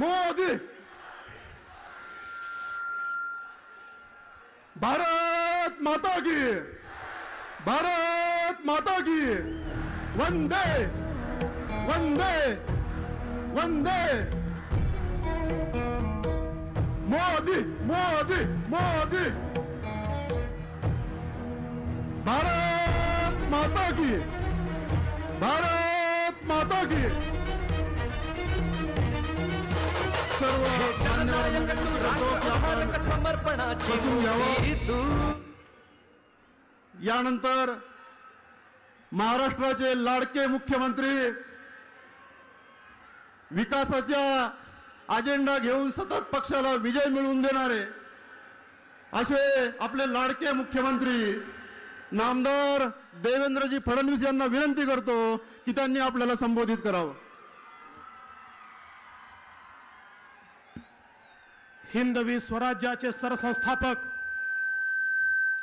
मोदी भारत माता की भारत माता की वंदे वंदे वंदे मोदी मोदी मोदी भारत माता की भारत माता की यानंतर महाराष्ट्राचे लाडके मुख्यमंत्री विकासाच्या अजेंडा घेऊन सतत पक्षाला विजय मिळवून देणारे असे आपले लाडके मुख्यमंत्री नामदार देवेंद्रजी फडणवीस यांना विनंती करतो की त्यांनी आपल्याला संबोधित करावं हिंदवी स्वराज्याचे सरसंस्थापक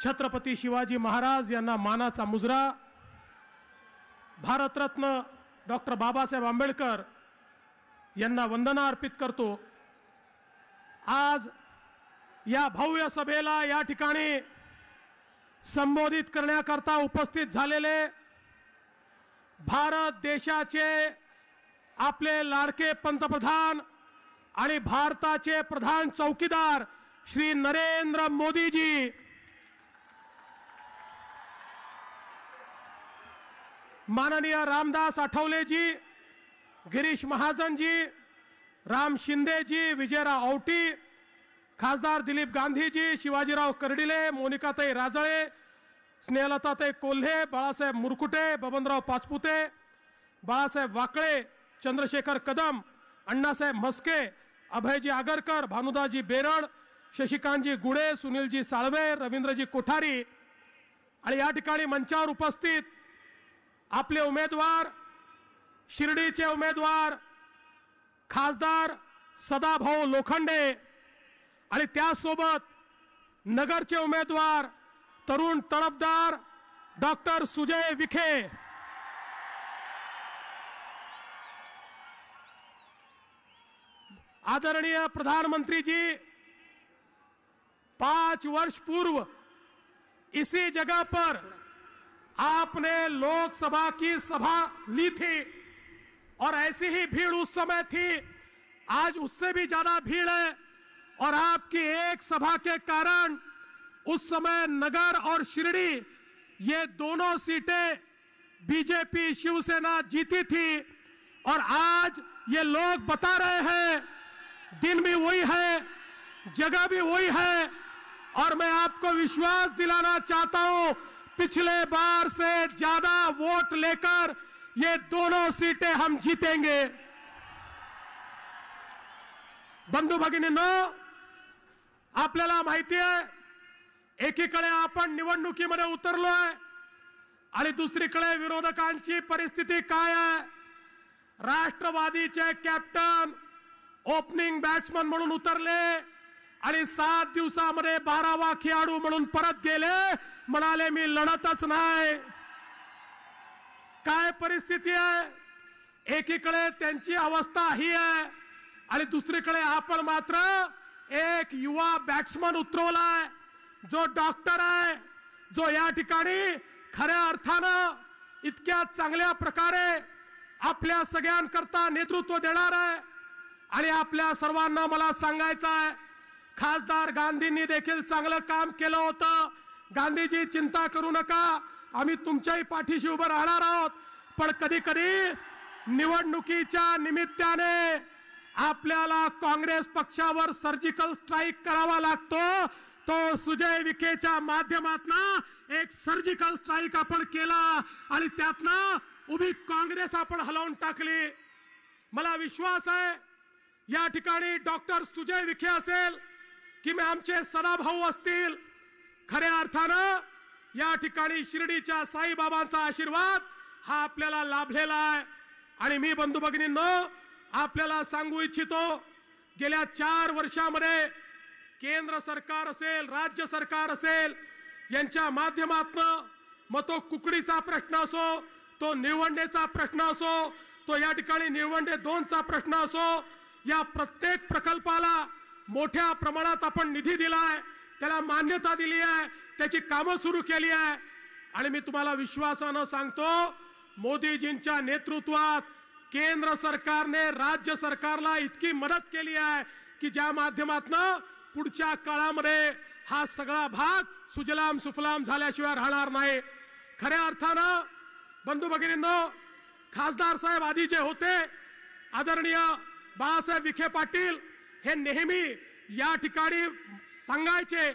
छत्रपती शिवाजी महाराज यांना मानाचा मुजरा भारतरत्न डॉक्टर बाबासाहेब आंबेडकर यांना वंदना अर्पित करतो आज या भव्य सभेला या ठिकाणी संबोधित करण्याकरता उपस्थित झालेले भारत देशाचे आपले लाडके पंतप्रधान आणि भारताचे प्रधान चौकीदार श्री नरेंद्र मोदीजी माननीय रामदास आठवलेजी गिरीश महाजनजी राम शिंदेजी विजयराव औटी खासदार दिलीप गांधीजी शिवाजीराव कर्डिले मोनिकाताई राजळे स्नेहलताताई कोल्हे बाळासाहेब मुरकुटे बबनराव पाचपुते बाळासाहेब वाकळे चंद्रशेखर कदम अण्णासाहेब म्हस्के अभयजी आगरकर भानुदाजी बेरड शशिकांतजी गुडे सुनीलजी साळवे रवींद्रजी कोठारी आणि या ठिकाणी मंचावर उपस्थित आपले उमेदवार शिर्डीचे उमेदवार खासदार सदाभाऊ लोखंडे आणि त्यासोबत नगरचे उमेदवार तरुण तडफदार डॉक्टर सुजय विखे आदरणीय प्रधानमंत्री जी पांच वर्ष पूर्व इसी जगह पर आपने लोकसभा की सभा ली थी और ऐसी ही भीड़ उस समय थी आज उससे भी ज्यादा भीड़ है और आपकी एक सभा के कारण उस समय नगर और शिरडी ये दोनों सीटें बीजेपी शिवसेना जीती थी और आज ये लोग बता रहे हैं दिन भी वही है जगह भी वही है और मैं आपको विश्वास दिलाना चाहता हूं पिछले बार से ज्यादा वोट लेकर ये दोनों सीटें हम जीतेंगे बंधू भगिनींनो आपल्याला माहिती है एकीकडे आपण निवडणुकीमध्ये उतरलो है आणि कड़े विरोधक परिस्थिती काय आहे राष्ट्रवादीचे ओपनिंग बॅट्समन म्हणून उतरले आणि सात दिवसामध्ये बारावा खेळाडू म्हणून परत गेले म्हणाले मी लढतच नाही काय परिस्थिती आहे एकीकडे त्यांची अवस्था ही आहे आणि दुसरीकडे आपण मात्र एक युवा बॅट्समन उतरवलाय जो डॉक्टर आहे जो या ठिकाणी खऱ्या अर्थानं इतक्या चांगल्या प्रकारे आपल्या सगळ्यांकरता नेतृत्व देणार आहे आणि आपल्या सर्वांना मला सांगायचं आहे खासदार गांधींनी देखील चांगलं काम केलं होतं गांधीजी चिंता करू नका आम्ही तुमच्याही पाठीशी उभं राहणार आहोत पण कधी कधी निवडणुकीच्या निमित्ताने आपल्याला काँग्रेस पक्षावर सर्जिकल स्ट्राईक करावा लागतो तो सुजय विखेच्या माध्यमातून एक सर्जिकल स्ट्राईक आपण केला आणि त्यातनं उभी काँग्रेस आपण हलवून टाकली मला विश्वास आहे या ठिकाणी डॉक्टर सुजय विखे असेल मी आमचे सदाभाऊ असतील खऱ्या अर्थानं या ठिकाणी शिर्डीच्या साईबाबांचा आशीर्वाद हा आपल्याला लाभलेला आहे आणि मी बंधू भगिनींनो आपल्याला सांगू इच्छितो गेल्या चार वर्षामध्ये केंद्र सरकार असेल राज्य सरकार असेल यांच्या माध्यमातनं मग तो कुकडीचा प्रश्न असो तो निवंडेचा प्रश्न असो तो या ठिकाणी निवंडे दोनचा प्रश्न असो या प्रत्येक प्रकल्पाला मोठ्या प्रमाणात आपण निधी दिलाय त्याला मान्यता दिली आहे त्याची कामं सुरू केली आहे आणि मी तुम्हाला विश्वासानं सांगतो मोदीजींच्या नेतृत्वात केंद्र सरकारने राज्य सरकारला इतकी मदत केली आहे की ज्या माध्यमातन पुढच्या काळामध्ये हा सगळा भाग सुजलाम सुफलाम झाल्याशिवाय राहणार नाही खऱ्या अर्थानं बंधू भगिनींनो खासदार साहेब आधी जे होते आदरणीय बाळासाहेब विखे पाटील हे नेहमी या ठिकाणी सांगायचे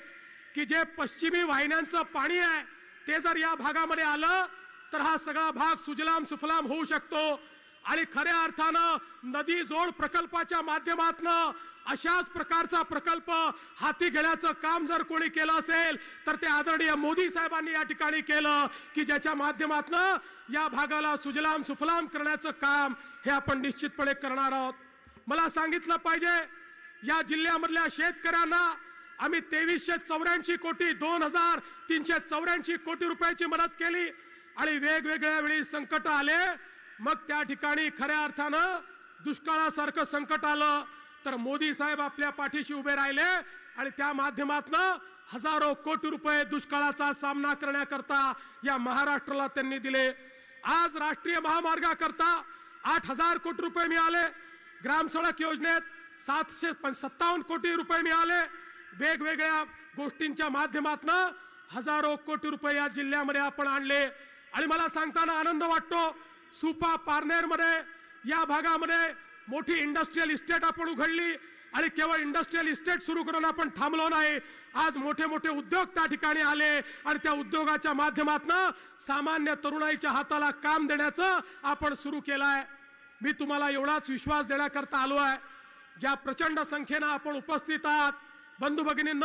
की जे पश्चिमी वाहिन्यांचं पाणी आहे ते जर या भागामध्ये आलं तर हा सगळा भाग सुजलाम सुफलाम होऊ शकतो आणि खऱ्या अर्थानं नदी जोड प्रकल्पाच्या माध्यमातनं अशाच प्रकारचा प्रकल्प हाती घेण्याचं काम जर कोणी केलं असेल तर ते आदरणीय मोदी साहेबांनी या ठिकाणी केलं की ज्याच्या माध्यमातनं या भागाला सुजलाम सुफलाम करण्याचं काम हे आपण निश्चितपणे करणार आहोत मला सांगितलं पाहिजे या जिल्ह्यामधल्या शेतकऱ्यांना आम्ही तेवीसशे चौऱ्याऐंशी कोटी दोन हजार तीनशे चौऱ्याऐंशी कोटी रुपयाची मदत केली आणि वेगवेगळ्या वेळी संकट आले मग त्या ठिकाणी खऱ्या अर्थानं दुष्काळासारखं संकट आलं तर मोदी साहेब आपल्या पाठीशी उभे राहिले आणि त्या माध्यमातनं हजारो कोटी रुपये दुष्काळाचा सामना करण्याकरता या महाराष्ट्राला त्यांनी दिले आज राष्ट्रीय महामार्गाकरता आठ हजार कोटी रुपये मिळाले ग्राम सडक योजनेत सातशे सत्तावन्न कोटी रुपये मिळाले वेगवेगळ्या गोष्टींच्या माध्यमातून हजारो कोटी रुपये या जिल्ह्यामध्ये आपण आणले आणि मला सांगताना आनंद वाटतो सुपा पारनेरमध्ये या भागामध्ये मोठी इंडस्ट्रीयल इस्टेट आपण उघडली आणि केवळ इंडस्ट्रीयल इस्टेट सुरू करून आपण थांबलो नाही आज मोठे मोठे उद्योग त्या ठिकाणी आले आणि त्या उद्योगाच्या माध्यमातून सामान्य तरुणाईच्या हाताला काम देण्याचं आपण सुरू केलं आहे मी तुम्हाला एवढाच विश्वास देण्याकरता आलो आहे ज्या प्रचंड संख्येनं आपण उपस्थित आहात बंधू न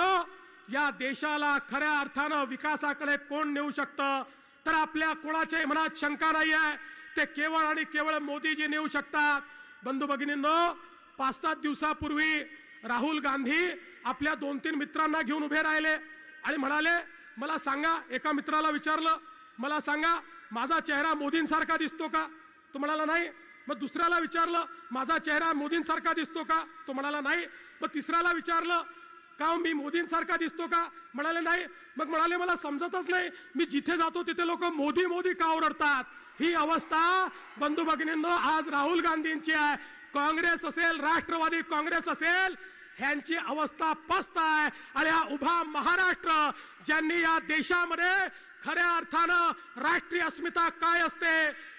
या देशाला खऱ्या अर्थानं विकासाकडे कोण नेऊ शकतं तर आपल्या कोणाच्याही मनात शंका नाही आहे ते केवळ आणि केवळ मोदीजी नेऊ शकतात बंधू न पाच सात दिवसापूर्वी राहुल गांधी आपल्या दोन तीन मित्रांना घेऊन उभे राहिले आणि म्हणाले मला सांगा एका मित्राला विचारलं मला सांगा माझा चेहरा मोदींसारखा दिसतो का तो म्हणाला नाही मग दुसऱ्याला विचारलं माझा चेहरा मोदींसारखा दिसतो का तो म्हणाला नाही मग तिसऱ्याला विचारलं का हो, मी मोदींसारखा दिसतो का म्हणाले नाही मग म्हणाले मला समजतच नाही मी जिथे जातो तिथे लोक मोदी मोदी का ओरडतात ही अवस्था बंधू भगिनींनो आज राहुल गांधींची आहे काँग्रेस असेल राष्ट्रवादी काँग्रेस असेल ह्यांची अवस्था पस्त आहे आणि हा उभा महाराष्ट्र ज्यांनी या देशामध्ये खऱ्या अर्थानं राष्ट्रीय अस्मिता काय असते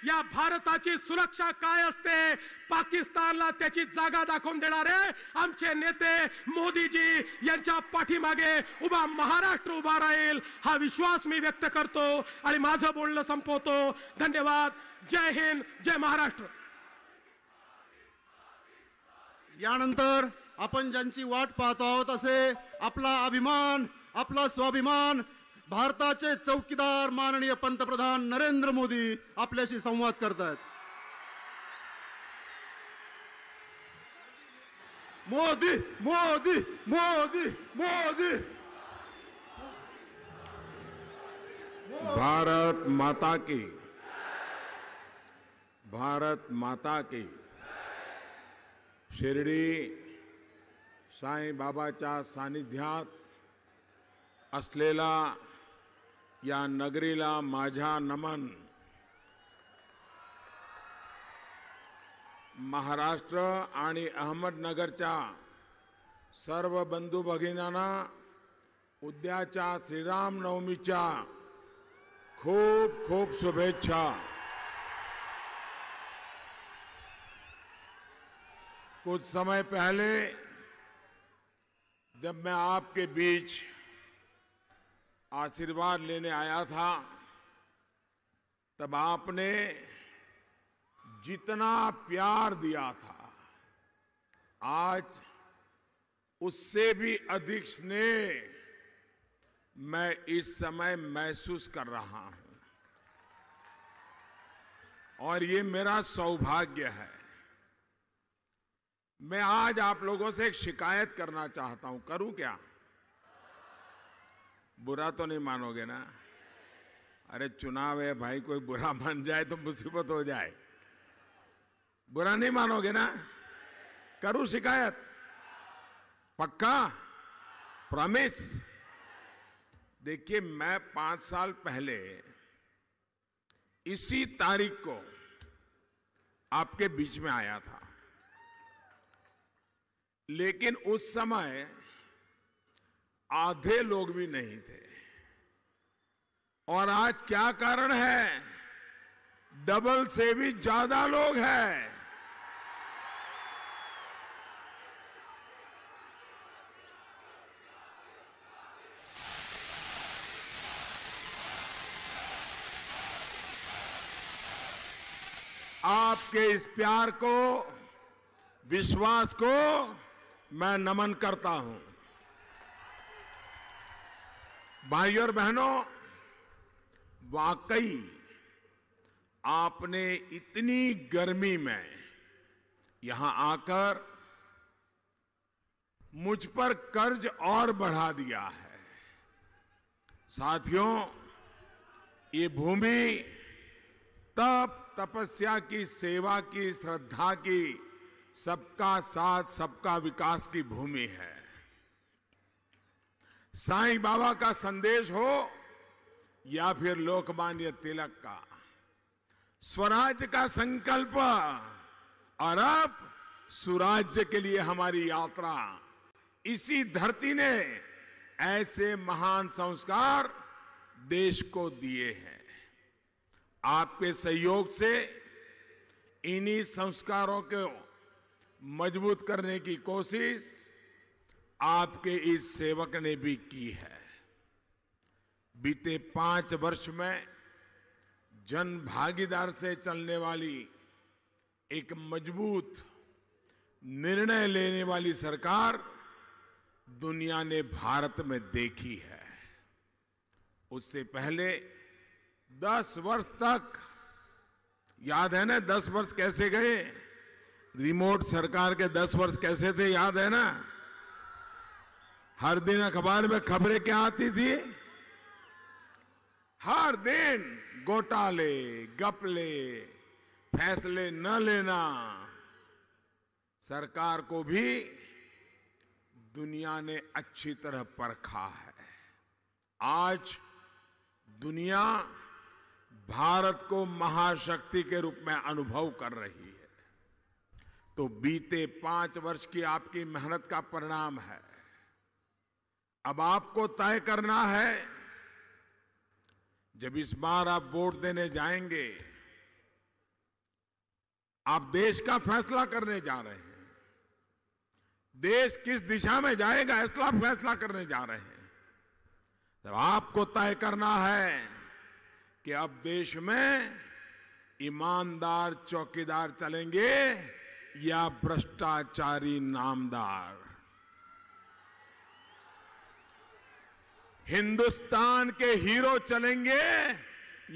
या भारताची सुरक्षा काय असते पाकिस्तानला त्याची जागा दाखवून देणारे आमचे नेते मोदीजी यांच्या पाठीमागे उभा महाराष्ट्र उभा राहील हा विश्वास मी व्यक्त करतो आणि माझं बोलणं संपवतो धन्यवाद जय हिंद जय महाराष्ट्र यानंतर आपण ज्यांची वाट पाहतो आहोत असे आपला अभिमान आपला स्वाभिमान भारताचे चौकीदार माननीय पंतप्रधान नरेंद्र मोदी आपल्याशी संवाद करतात मोदी मोदी मोदी मोदी भारत माता की भारत माता की शिर्डी साईबाबाच्या सानिध्यात असलेला या नगरीला माझा नमन महाराष्ट्र आणि अहमदनगरच्या सर्व बंधू भगिनींना उद्याच्या श्रीरामनवमीच्या खूप खूप शुभेच्छा कुछ समय पहले जब मैं आपके बीच आशीर्वाद लेने आया था तब आपने जितना प्यार दिया था आज उससे भी अधिक स्नेह मैं इस समय महसूस कर रहा हूं और ये मेरा सौभाग्य है मैं आज आप लोगों से एक शिकायत करना चाहता हूं करूं क्या बुरा तो नहीं मानोगे ना अरे चुनाव है भाई कोई बुरा मान जाए तो मुसीबत हो जाए बुरा नहीं मानोगे ना करू शिकायत पक्का प्रॉमिस देखिए मैं पांच साल पहले इसी तारीख को आपके बीच में आया था लेकिन उस समय आधे लोग भी नहीं थे और आज क्या कारण है डबल से भी ज्यादा लोग हैं आपके इस प्यार को विश्वास को मैं नमन करता हूं भाइयों और बहनों वाकई आपने इतनी गर्मी में यहां आकर मुझ पर कर्ज और बढ़ा दिया है साथियों ये भूमि तप तपस्या की सेवा की श्रद्धा की सबका साथ सबका विकास की भूमि है साईं बाबा का संदेश हो या फिर लोकमान्य तिलक का स्वराज का संकल्प और अब सुराज्य के लिए हमारी यात्रा इसी धरती ने ऐसे महान संस्कार देश को दिए हैं आपके सहयोग से इन्हीं संस्कारों को मजबूत करने की कोशिश आपके इस सेवक ने भी की है बीते पांच वर्ष में जन भागीदार से चलने वाली एक मजबूत निर्णय लेने वाली सरकार दुनिया ने भारत में देखी है उससे पहले दस वर्ष तक याद है ना दस वर्ष कैसे गए रिमोट सरकार के दस वर्ष कैसे थे याद है ना हर दिन अखबार में खबरें क्या आती थी हर दिन घोटाले गपले फैसले न लेना सरकार को भी दुनिया ने अच्छी तरह परखा है आज दुनिया भारत को महाशक्ति के रूप में अनुभव कर रही है तो बीते पांच वर्ष की आपकी मेहनत का परिणाम है अब आपको तय करना है जब इस बार आप वोट देने जाएंगे आप देश का फैसला करने जा रहे हैं देश किस दिशा में जाएगा इसका फैसला करने जा रहे हैं तो आपको तय करना है कि अब देश में ईमानदार चौकीदार चलेंगे या भ्रष्टाचारी नामदार हिंदुस्तान के हीरो चलेंगे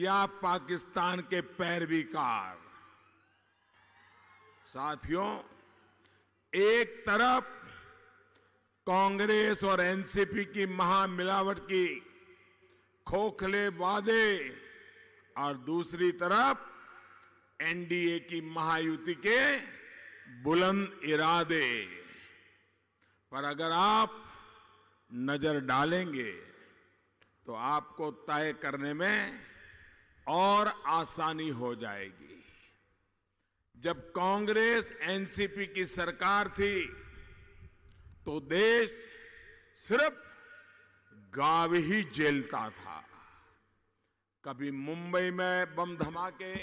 या पाकिस्तान के पैरवीकार साथियों एक तरफ कांग्रेस और एनसीपी की महामिलावट की खोखले वादे और दूसरी तरफ एनडीए की महायुति के बुलंद इरादे पर अगर आप नजर डालेंगे तो आपको तय करने में और आसानी हो जाएगी जब कांग्रेस एनसीपी की सरकार थी तो देश सिर्फ गांव ही जेलता था कभी मुंबई में बम धमाके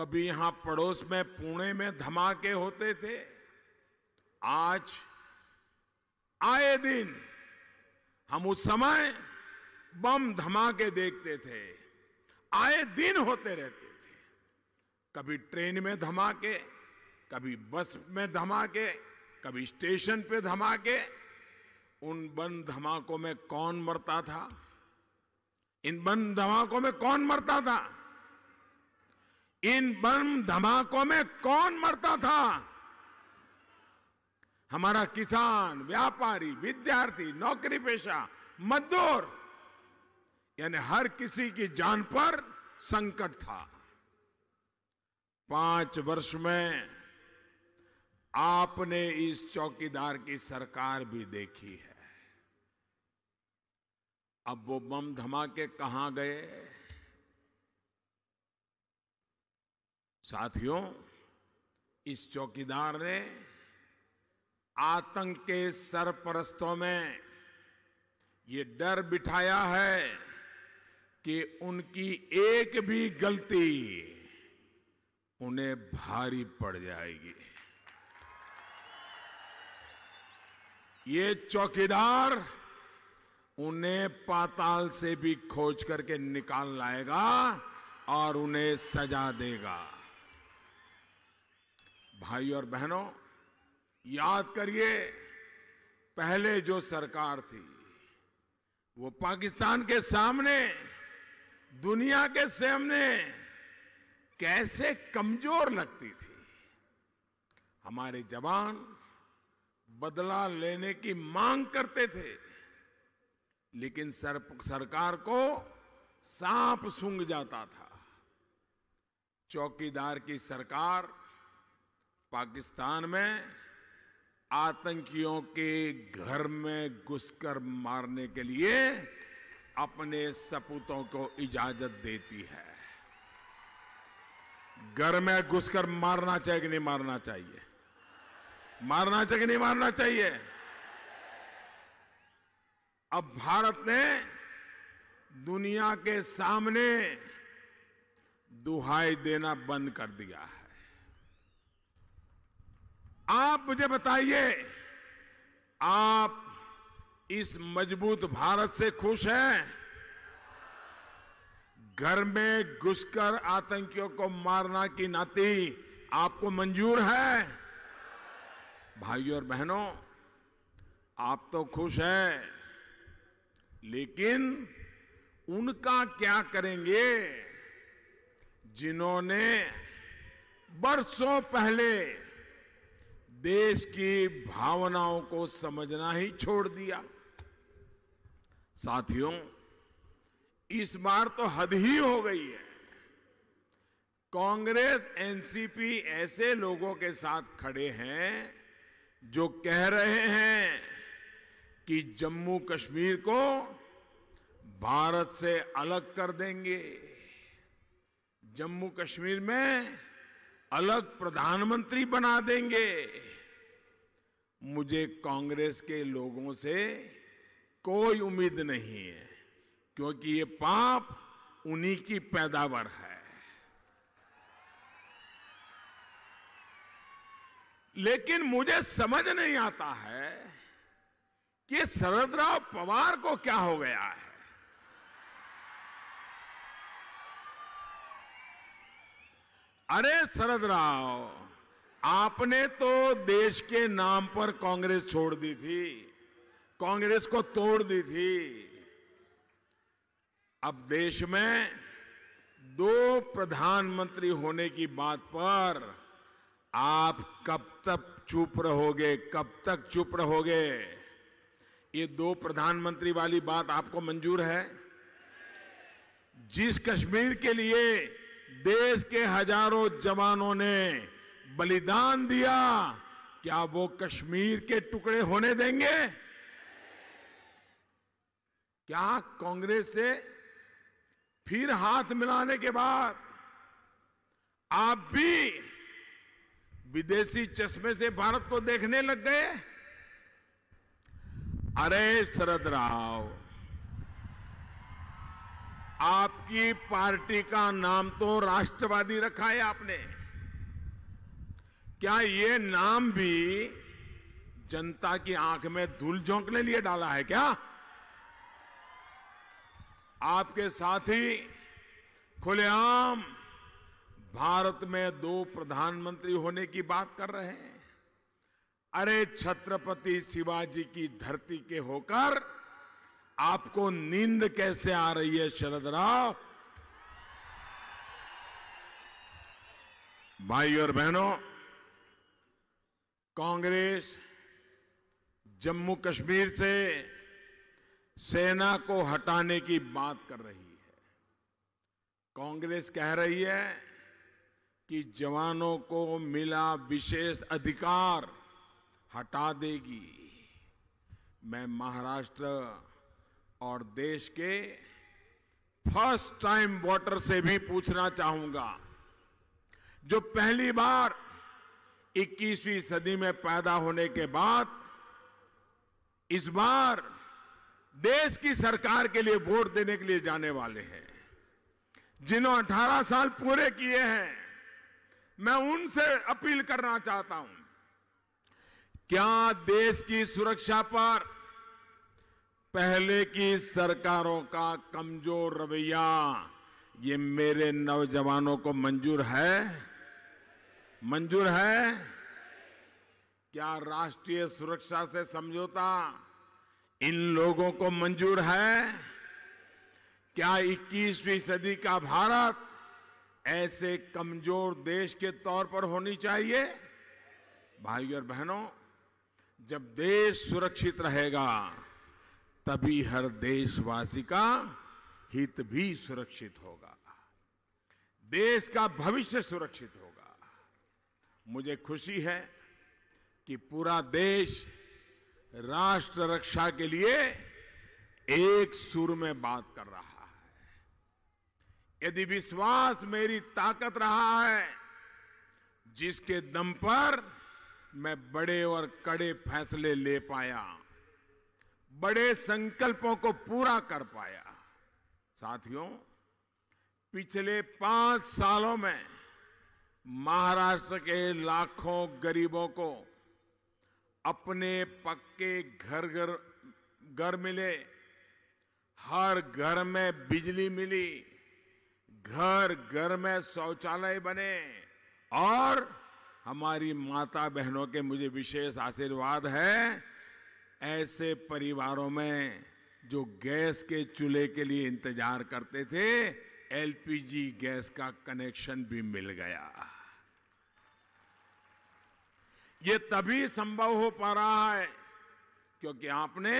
कभी यहां पड़ोस में पुणे में धमाके होते थे आज आए दिन हम उस समय बम धमाके देखते थे आए दिन होते रहते थे कभी ट्रेन में धमाके कभी बस में धमाके कभी स्टेशन पे धमाके उन बम धमाकों में कौन मरता था इन बम धमाकों में कौन मरता था इन बम धमाकों में कौन मरता था हमारा किसान व्यापारी विद्यार्थी नौकरी पेशा मजदूर यानी हर किसी की जान पर संकट था पांच वर्ष में आपने इस चौकीदार की सरकार भी देखी है अब वो बम धमाके कहां गए साथियों इस चौकीदार ने आतंक के सरपरस्तों में ये डर बिठाया है कि उनकी एक भी गलती उन्हें भारी पड़ जाएगी ये चौकीदार उन्हें पाताल से भी खोज करके निकाल लाएगा और उन्हें सजा देगा भाई और बहनों याद करिए पहले जो सरकार थी वो पाकिस्तान के सामने दुनिया के सामने कैसे कमजोर लगती थी हमारे जवान बदला लेने की मांग करते थे लेकिन सर, सरकार को सांप सूंघ जाता था चौकीदार की सरकार पाकिस्तान में आतंकियों के घर में घुसकर मारने के लिए अपने सपूतों को इजाजत देती है घर में घुसकर मारना चाहिए कि नहीं मारना चाहिए मारना चाहिए कि नहीं मारना चाहिए अब भारत ने दुनिया के सामने दुहाई देना बंद कर दिया है आप मुझे बताइए आप इस मजबूत भारत से खुश हैं घर में घुसकर आतंकियों को मारना की नाती आपको मंजूर है भाइयों और बहनों आप तो खुश हैं लेकिन उनका क्या करेंगे जिन्होंने बरसों पहले देश की भावनाओं को समझना ही छोड़ दिया साथियों इस बार तो हद ही हो गई है कांग्रेस एनसीपी ऐसे लोगों के साथ खड़े हैं जो कह रहे हैं कि जम्मू कश्मीर को भारत से अलग कर देंगे जम्मू कश्मीर में अलग प्रधानमंत्री बना देंगे मुझे कांग्रेस के लोगों से कोई उम्मीद नहीं है क्योंकि ये पाप उन्हीं की पैदावार है लेकिन मुझे समझ नहीं आता है कि शरद राव पवार को क्या हो गया है अरे शरद राव आपने तो देश के नाम पर कांग्रेस छोड़ दी थी कांग्रेस को तोड़ दी थी अब देश में दो प्रधानमंत्री होने की बात पर आप कब तक चुप रहोगे कब तक चुप रहोगे ये दो प्रधानमंत्री वाली बात आपको मंजूर है जिस कश्मीर के लिए देश के हजारों जवानों ने बलिदान दिया क्या वो कश्मीर के टुकड़े होने देंगे क्या कांग्रेस से फिर हाथ मिलाने के बाद आप भी विदेशी चश्मे से भारत को देखने लग गए अरे शरद राव आपकी पार्टी का नाम तो राष्ट्रवादी रखा है आपने क्या ये नाम भी जनता की आंख में धूल झोंकने लिए डाला है क्या आपके साथी खुलेआम भारत में दो प्रधानमंत्री होने की बात कर रहे हैं अरे छत्रपति शिवाजी की धरती के होकर आपको नींद कैसे आ रही है शरद राव भाई और बहनों कांग्रेस जम्मू कश्मीर से सेना को हटाने की बात कर रही है कांग्रेस कह रही है कि जवानों को मिला विशेष अधिकार हटा देगी मैं महाराष्ट्र और देश के फर्स्ट टाइम वोटर से भी पूछना चाहूंगा जो पहली बार 21वीं सदी में पैदा होने के बाद इस बार देश की सरकार के लिए वोट देने के लिए जाने वाले हैं जिन्होंने 18 साल पूरे किए हैं मैं उनसे अपील करना चाहता हूं क्या देश की सुरक्षा पर पहले की सरकारों का कमजोर रवैया ये मेरे नौजवानों को मंजूर है मंजूर है क्या राष्ट्रीय सुरक्षा से समझौता इन लोगों को मंजूर है क्या 21वीं सदी का भारत ऐसे कमजोर देश के तौर पर होनी चाहिए भाई और बहनों जब देश सुरक्षित रहेगा तभी हर देशवासी का हित भी सुरक्षित होगा देश का भविष्य सुरक्षित होगा मुझे खुशी है कि पूरा देश राष्ट्र रक्षा के लिए एक सुर में बात कर रहा है यदि विश्वास मेरी ताकत रहा है जिसके दम पर मैं बड़े और कड़े फैसले ले पाया बड़े संकल्पों को पूरा कर पाया साथियों पिछले पांच सालों में महाराष्ट्र के लाखों गरीबों को अपने पक्के घर घर घर मिले हर घर में बिजली मिली घर घर में शौचालय बने और हमारी माता बहनों के मुझे विशेष आशीर्वाद है ऐसे परिवारों में जो गैस के चूल्हे के लिए इंतजार करते थे एलपीजी गैस का कनेक्शन भी मिल गया ये तभी संभव हो पा रहा है क्योंकि आपने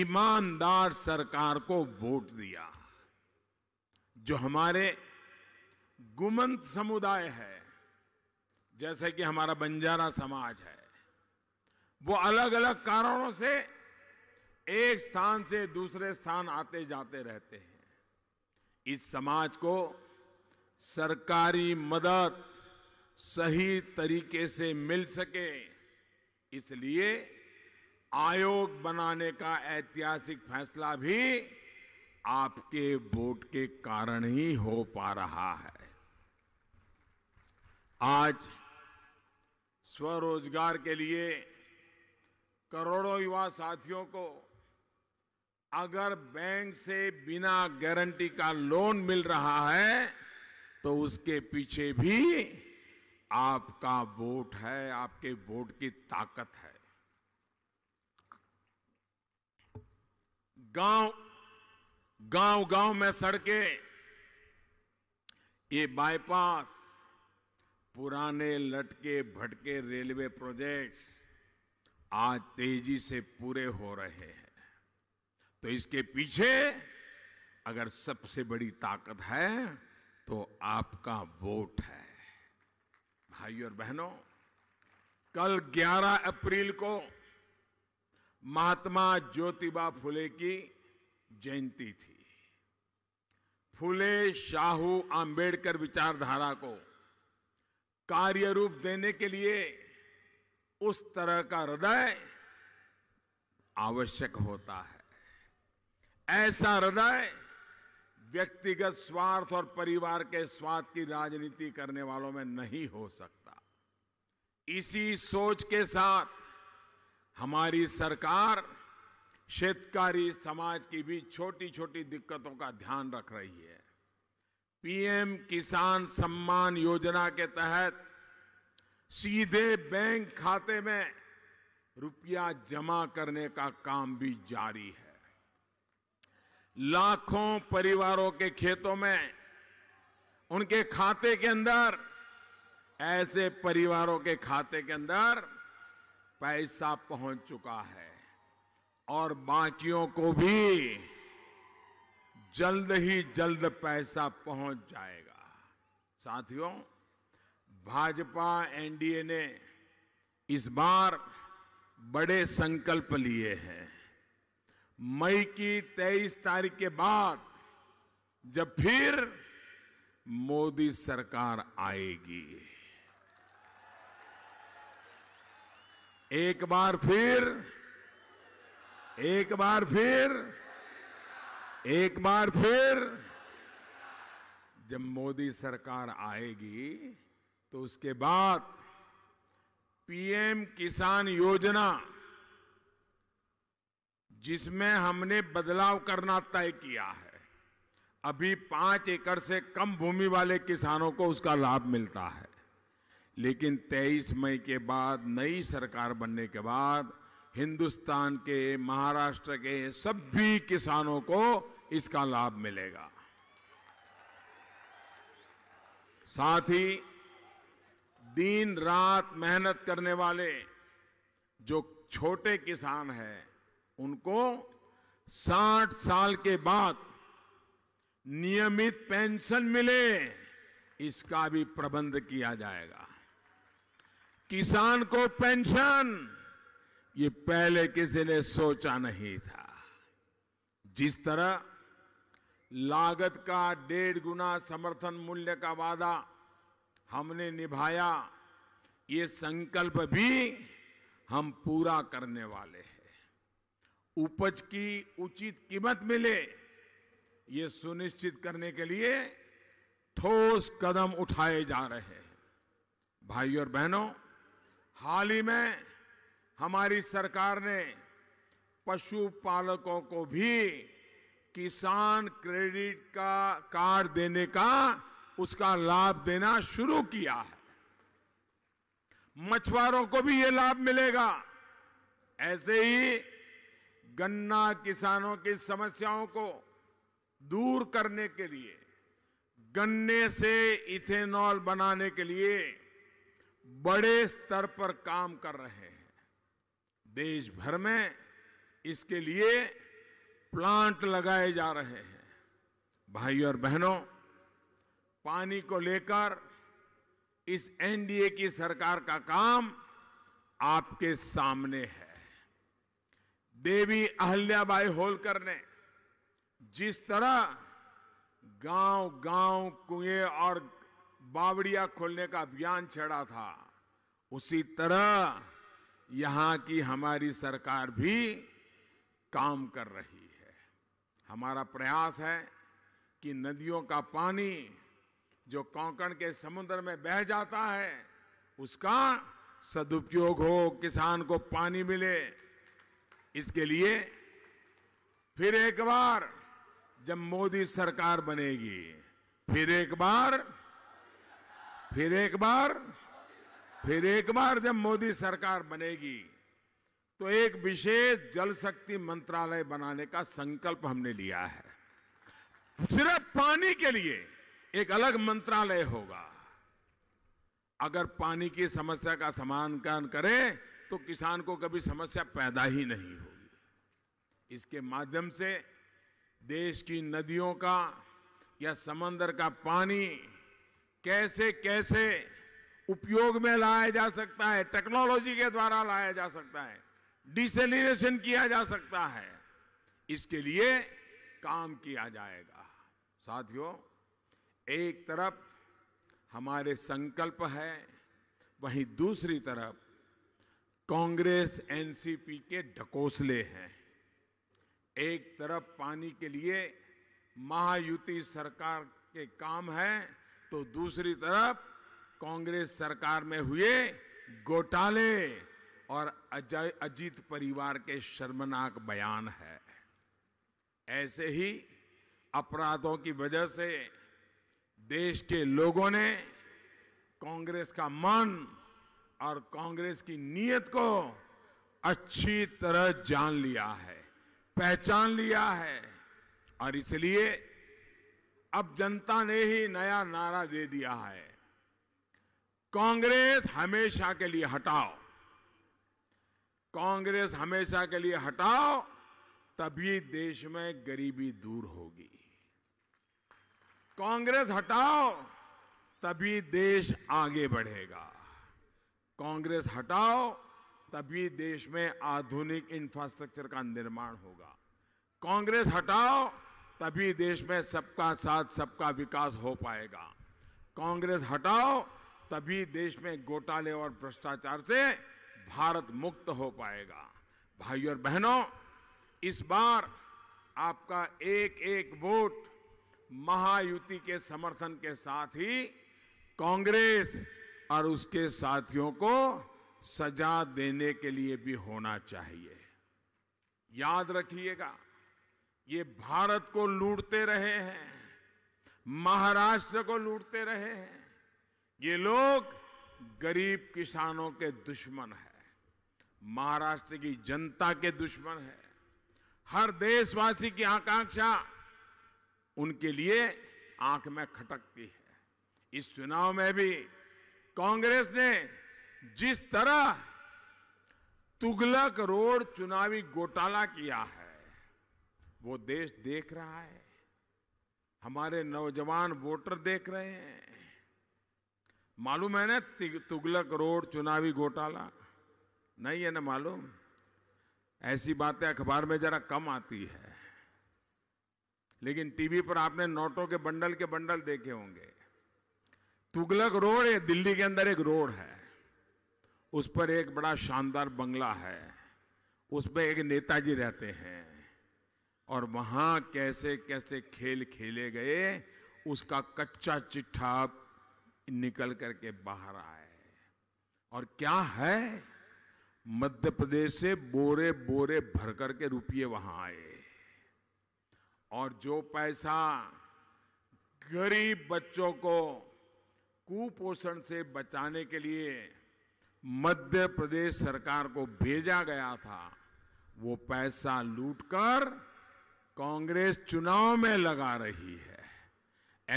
ईमानदार सरकार को वोट दिया जो हमारे गुमंत समुदाय है जैसे कि हमारा बंजारा समाज है वो अलग अलग कारणों से एक स्थान से दूसरे स्थान आते जाते रहते हैं इस समाज को सरकारी मदद सही तरीके से मिल सके इसलिए आयोग बनाने का ऐतिहासिक फैसला भी आपके वोट के कारण ही हो पा रहा है आज स्वरोजगार के लिए करोड़ों युवा साथियों को अगर बैंक से बिना गारंटी का लोन मिल रहा है तो उसके पीछे भी आपका वोट है आपके वोट की ताकत है गांव गांव गांव में सड़कें ये बाईपास पुराने लटके भटके रेलवे प्रोजेक्ट्स आज तेजी से पूरे हो रहे हैं तो इसके पीछे अगर सबसे बड़ी ताकत है तो आपका वोट है भाई और बहनों कल 11 अप्रैल को महात्मा ज्योतिबा फुले की जयंती थी फुले शाहू आंबेडकर विचारधारा को कार्य रूप देने के लिए उस तरह का हृदय आवश्यक होता है ऐसा हृदय व्यक्तिगत स्वार्थ और परिवार के स्वार्थ की राजनीति करने वालों में नहीं हो सकता इसी सोच के साथ हमारी सरकार शेतकारी समाज की भी छोटी छोटी दिक्कतों का ध्यान रख रही है पीएम किसान सम्मान योजना के तहत सीधे बैंक खाते में रुपया जमा करने का काम भी जारी है लाखों परिवारों के खेतों में उनके खाते के अंदर ऐसे परिवारों के खाते के अंदर पैसा पहुंच चुका है और बाकियों को भी जल्द ही जल्द पैसा पहुंच जाएगा साथियों भाजपा एनडीए ने इस बार बड़े संकल्प लिए हैं मई की 23 तारीख के बाद जब फिर मोदी सरकार आएगी एक बार फिर एक बार फिर एक बार फिर जब मोदी सरकार आएगी तो उसके बाद पीएम किसान योजना जिसमें हमने बदलाव करना तय किया है अभी पांच एकड़ से कम भूमि वाले किसानों को उसका लाभ मिलता है लेकिन 23 मई के बाद नई सरकार बनने के बाद हिंदुस्तान के महाराष्ट्र के सभी किसानों को इसका लाभ मिलेगा साथ ही दिन रात मेहनत करने वाले जो छोटे किसान हैं उनको 60 साल के बाद नियमित पेंशन मिले इसका भी प्रबंध किया जाएगा किसान को पेंशन ये पहले किसी ने सोचा नहीं था जिस तरह लागत का डेढ़ गुना समर्थन मूल्य का वादा हमने निभाया ये संकल्प भी हम पूरा करने वाले हैं उपज की उचित कीमत मिले ये सुनिश्चित करने के लिए ठोस कदम उठाए जा रहे हैं भाइयों और बहनों हाल ही में हमारी सरकार ने पशुपालकों को भी किसान क्रेडिट का कार्ड देने का उसका लाभ देना शुरू किया है मछुआरों को भी ये लाभ मिलेगा ऐसे ही गन्ना किसानों की समस्याओं को दूर करने के लिए गन्ने से इथेनॉल बनाने के लिए बड़े स्तर पर काम कर रहे हैं देश भर में इसके लिए प्लांट लगाए जा रहे हैं भाई और बहनों पानी को लेकर इस एनडीए की सरकार का काम आपके सामने है देवी अहल्याबाई होलकर ने जिस तरह गांव गांव कुएं और बावड़िया खोलने का अभियान छेड़ा था उसी तरह यहां की हमारी सरकार भी काम कर रही है हमारा प्रयास है कि नदियों का पानी जो कोंकण के समुद्र में बह जाता है उसका सदुपयोग हो किसान को पानी मिले इसके लिए फिर एक बार जब मोदी सरकार बनेगी फिर एक बार फिर एक बार फिर एक बार जब मोदी सरकार बनेगी तो एक विशेष जल शक्ति मंत्रालय बनाने का संकल्प हमने लिया है सिर्फ पानी के लिए एक अलग मंत्रालय होगा अगर पानी की समस्या का समाधान करें तो किसान को कभी समस्या पैदा ही नहीं होगी इसके माध्यम से देश की नदियों का या समंदर का पानी कैसे कैसे उपयोग में लाया जा सकता है टेक्नोलॉजी के द्वारा लाया जा सकता है डिसेलिनेशन किया जा सकता है इसके लिए काम किया जाएगा साथियों एक तरफ हमारे संकल्प है वहीं दूसरी तरफ कांग्रेस एनसीपी के ढकोसले हैं एक तरफ पानी के लिए महायुति सरकार के काम है तो दूसरी तरफ कांग्रेस सरकार में हुए घोटाले और अजय अजीत परिवार के शर्मनाक बयान है ऐसे ही अपराधों की वजह से देश के लोगों ने कांग्रेस का मन और कांग्रेस की नीयत को अच्छी तरह जान लिया है पहचान लिया है और इसलिए अब जनता ने ही नया नारा दे दिया है कांग्रेस हमेशा के लिए हटाओ कांग्रेस हमेशा के लिए हटाओ तभी देश में गरीबी दूर होगी कांग्रेस हटाओ तभी देश आगे बढ़ेगा कांग्रेस हटाओ तभी देश में आधुनिक इंफ्रास्ट्रक्चर का निर्माण होगा कांग्रेस हटाओ तभी देश में सबका साथ सबका विकास हो पाएगा कांग्रेस हटाओ तभी देश में घोटाले और भ्रष्टाचार से भारत मुक्त हो पाएगा भाइयों और बहनों इस बार आपका एक एक वोट महायुति के समर्थन के साथ ही कांग्रेस और उसके साथियों को सजा देने के लिए भी होना चाहिए याद रखिएगा ये भारत को लूटते रहे हैं महाराष्ट्र को लूटते रहे हैं ये लोग गरीब किसानों के दुश्मन है महाराष्ट्र की जनता के दुश्मन है हर देशवासी की आकांक्षा उनके लिए आंख में खटकती है इस चुनाव में भी कांग्रेस ने जिस तरह तुगलक रोड चुनावी घोटाला किया है वो देश देख रहा है हमारे नौजवान वोटर देख रहे हैं मालूम है ना तुगलक रोड चुनावी घोटाला नहीं है ना मालूम ऐसी बातें अखबार में जरा कम आती है लेकिन टीवी पर आपने नोटों के बंडल के बंडल देखे होंगे तुगलक रोड ये दिल्ली के अंदर एक रोड है उस पर एक बड़ा शानदार बंगला है उस पर एक नेताजी रहते हैं और वहां कैसे कैसे खेल खेले गए उसका कच्चा चिट्ठा निकल करके बाहर आए और क्या है मध्य प्रदेश से बोरे बोरे भर करके रुपये वहां आए और जो पैसा गरीब बच्चों को कुपोषण से बचाने के लिए मध्य प्रदेश सरकार को भेजा गया था वो पैसा लूटकर कांग्रेस चुनाव में लगा रही है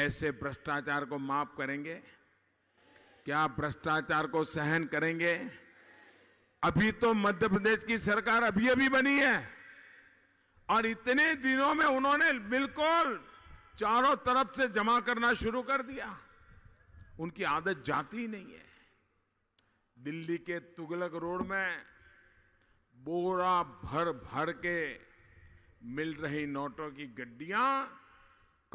ऐसे भ्रष्टाचार को माफ करेंगे क्या भ्रष्टाचार को सहन करेंगे अभी तो मध्य प्रदेश की सरकार अभी अभी बनी है और इतने दिनों में उन्होंने बिल्कुल चारों तरफ से जमा करना शुरू कर दिया उनकी आदत जाती ही नहीं है दिल्ली के तुगलक रोड में बोरा भर भर के मिल रही नोटों की गड्डियां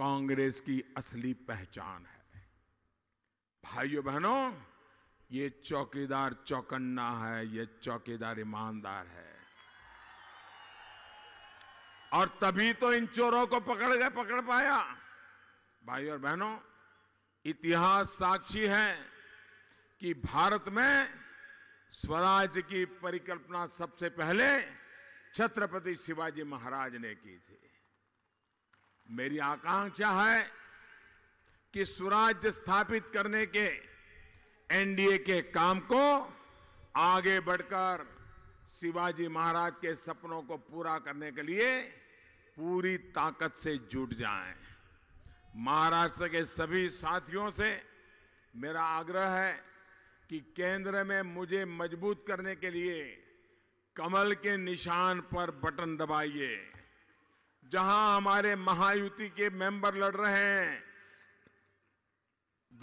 कांग्रेस की असली पहचान है भाइयों बहनों ये चौकीदार चौकन्ना है ये चौकीदार ईमानदार है और तभी तो इन चोरों को पकड़ गए पकड़ पाया भाई और बहनों इतिहास साक्षी है कि भारत में स्वराज की परिकल्पना सबसे पहले छत्रपति शिवाजी महाराज ने की थी मेरी आकांक्षा है कि स्वराज्य स्थापित करने के एनडीए के काम को आगे बढ़कर शिवाजी महाराज के सपनों को पूरा करने के लिए पूरी ताकत से जुट जाएं। महाराष्ट्र के सभी साथियों से मेरा आग्रह है कि केंद्र में मुझे मजबूत करने के लिए कमल के निशान पर बटन दबाइए जहां हमारे महायुति के मेंबर लड़ रहे हैं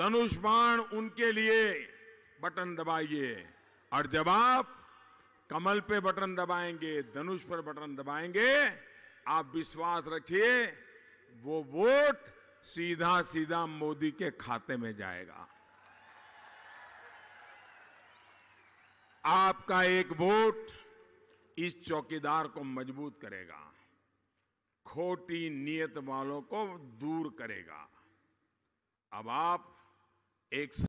धनुष बाण उनके लिए बटन दबाइए और जब आप कमल पे बटन दबाएंगे धनुष पर बटन दबाएंगे आप विश्वास रखिए वो वोट सीधा सीधा मोदी के खाते में जाएगा आपका एक वोट इस चौकीदार को मजबूत करेगा खोटी नीयत वालों को दूर करेगा अब आप एक